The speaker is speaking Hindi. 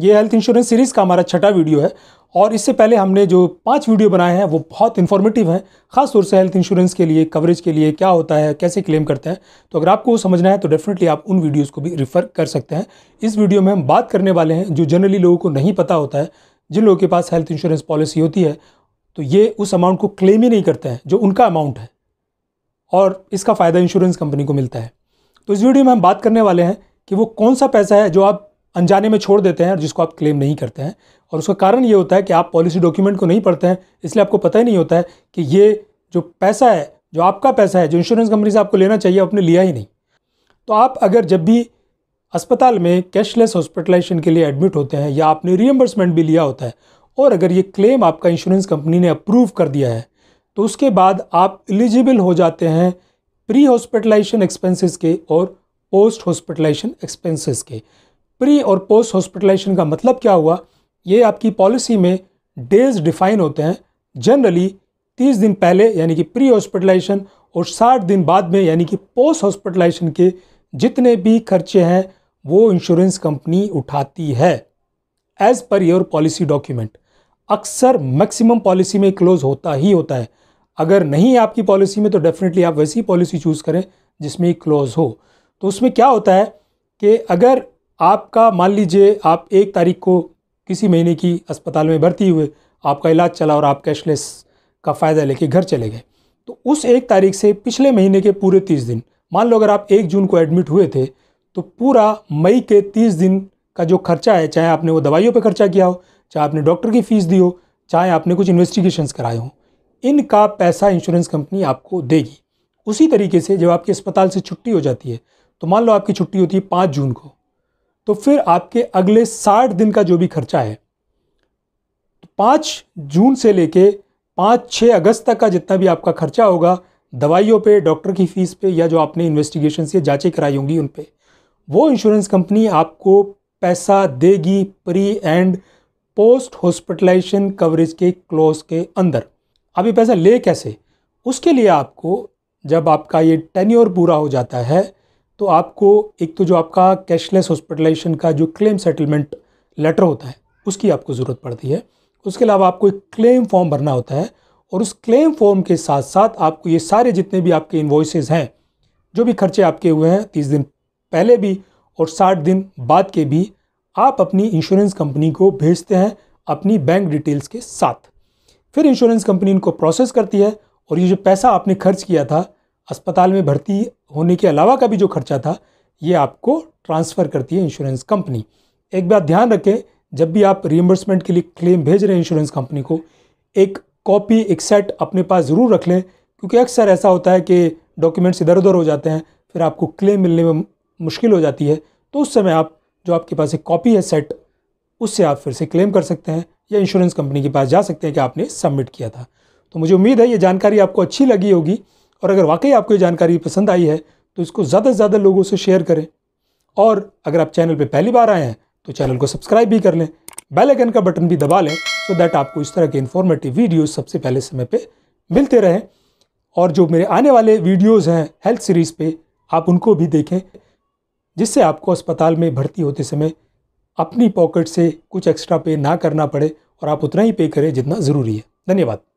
ये हेल्थ इंश्योरेंस सीरीज़ का हमारा छठा वीडियो है और इससे पहले हमने जो पांच वीडियो बनाए हैं वो बहुत इन्फॉर्मेटिव हैं खास तौर से हेल्थ इंश्योरेंस के लिए कवरेज के लिए क्या होता है कैसे क्लेम करते हैं तो अगर आपको वो समझना है तो डेफिनेटली आप उन वीडियोज़ को भी रिफ़र कर सकते हैं इस वीडियो में हम बात करने वाले हैं जो जनरली लोगों को नहीं पता होता है जिन लोगों के पास हेल्थ इंश्योरेंस पॉलिसी होती है तो ये उस अमाउंट को क्लेम ही नहीं करते हैं जो उनका अमाउंट है और इसका फ़ायदा इंश्योरेंस कंपनी को मिलता है तो इस वीडियो में हम बात करने वाले हैं कि वो कौन सा पैसा है जो आप अनजाने में छोड़ देते हैं और जिसको आप क्लेम नहीं करते हैं और उसका कारण ये होता है कि आप पॉलिसी डॉक्यूमेंट को नहीं पढ़ते हैं इसलिए आपको पता ही नहीं होता है कि ये जो पैसा है जो आपका पैसा है जो इंश्योरेंस कंपनी से आपको लेना चाहिए आपने लिया ही नहीं तो आप अगर जब भी अस्पताल में कैशलेस हॉस्पिटलाइजेशन के लिए एडमिट होते हैं या आपने रियम्बर्समेंट भी लिया होता है और अगर ये क्लेम आपका इंश्योरेंस कंपनी ने अप्रूव कर दिया है तो उसके बाद आप एलिजिबल हो जाते हैं प्री हॉस्पिटलाइजेशन एक्सपेंसेस के और पोस्ट हॉस्पिटलाइजेशन एक्सपेंसेस के प्री और पोस्ट हॉस्पिटलाइजेशन का मतलब क्या हुआ ये आपकी पॉलिसी में डेज डिफाइन होते हैं जनरली तीस दिन पहले यानी कि प्री हॉस्पिटलाइजेशन और साठ दिन बाद में यानी कि पोस्ट हॉस्पिटलाइजेशन के जितने भी खर्चे हैं वो इंश्योरेंस कंपनी उठाती है as per your policy document अक्सर मैक्सिमम पॉलिसी में क्लोज होता ही होता है अगर नहीं है आपकी पॉलिसी में तो डेफिनेटली आप वैसी पॉलिसी चूज़ करें जिसमें क्लोज हो तो उसमें क्या होता है कि अगर आपका मान लीजिए आप एक तारीख को किसी महीने की अस्पताल में भर्ती हुए आपका इलाज चला और आप कैशलेस का फ़ायदा लेके घर चले गए तो उस एक तारीख से पिछले महीने के पूरे तीस दिन मान लो अगर आप एक जून को एडमिट हुए थे तो पूरा मई के तीस दिन का जो खर्चा है चाहे आपने वो दवाइयों पे खर्चा किया हो चाहे आपने डॉक्टर की फ़ीस दी हो चाहे आपने कुछ इन्वेस्टिगेशंस कराए हों इनका पैसा इंश्योरेंस कंपनी आपको देगी उसी तरीके से जब आपके अस्पताल से छुट्टी हो जाती है तो मान लो आपकी छुट्टी होती है पाँच जून को तो फिर आपके अगले साठ दिन का जो भी खर्चा है तो पाँच जून से लेके पाँच छः अगस्त तक का जितना भी आपका खर्चा होगा दवाइयों पे डॉक्टर की फ़ीस पे या जो आपने इन्वेस्टिगेशन से जांचें कराई होंगी उन पर वो इंश्योरेंस कंपनी आपको पैसा देगी pre and post hospitalization coverage के क्लोज के अंदर आप ये पैसा ले कैसे उसके लिए आपको जब आपका ये टेन्योर पूरा हो जाता है तो आपको एक तो जो आपका कैशलेस हॉस्पिटलाइजेशन का जो क्लेम सेटलमेंट लेटर होता है उसकी आपको ज़रूरत पड़ती है उसके अलावा आपको एक क्लेम फॉर्म भरना होता है और उस क्लेम फॉर्म के साथ साथ आपको ये सारे जितने भी आपके इन्वॉइसेज हैं जो भी खर्चे आपके हुए हैं तीस दिन पहले भी और साठ दिन बाद के भी आप अपनी इंश्योरेंस कंपनी को भेजते हैं अपनी बैंक डिटेल्स के साथ फिर इंश्योरेंस कंपनी इनको प्रोसेस करती है और ये जो पैसा आपने खर्च किया था अस्पताल में भर्ती होने के अलावा का भी जो खर्चा था ये आपको ट्रांसफ़र करती है इंश्योरेंस कंपनी एक बात ध्यान रखें जब भी आप रीएम्बर्समेंट के लिए क्लेम भेज रहे हैं इंश्योरेंस कंपनी को एक कॉपी एक सेट अपने पास ज़रूर रख लें क्योंकि अक्सर ऐसा होता है कि डॉक्यूमेंट्स इधर उधर हो जाते हैं फिर आपको क्लेम मिलने में मुश्किल हो जाती है तो उस समय आप जो आपके पास एक कॉपी है सेट उससे आप फिर से क्लेम कर सकते हैं या इंश्योरेंस कंपनी के पास जा सकते हैं कि आपने सबमिट किया था तो मुझे उम्मीद है ये जानकारी आपको अच्छी लगी होगी और अगर वाकई आपको ये जानकारी पसंद आई है तो इसको ज़्यादा से ज़्यादा लोगों से शेयर करें और अगर आप चैनल पर पहली बार आए हैं तो चैनल को सब्सक्राइब भी कर लें बेल आइकन का बटन भी दबा लें सो तो दैट आपको इस तरह के इन्फॉर्मेटिव वीडियोज़ सबसे पहले समय पर मिलते रहें और जो मेरे आने वाले वीडियोज़ हैं हेल्थ सीरीज़ पर आप उनको भी देखें जिससे आपको अस्पताल में भर्ती होते समय अपनी पॉकेट से कुछ एक्स्ट्रा पे ना करना पड़े और आप उतना ही पे करें जितना ज़रूरी है धन्यवाद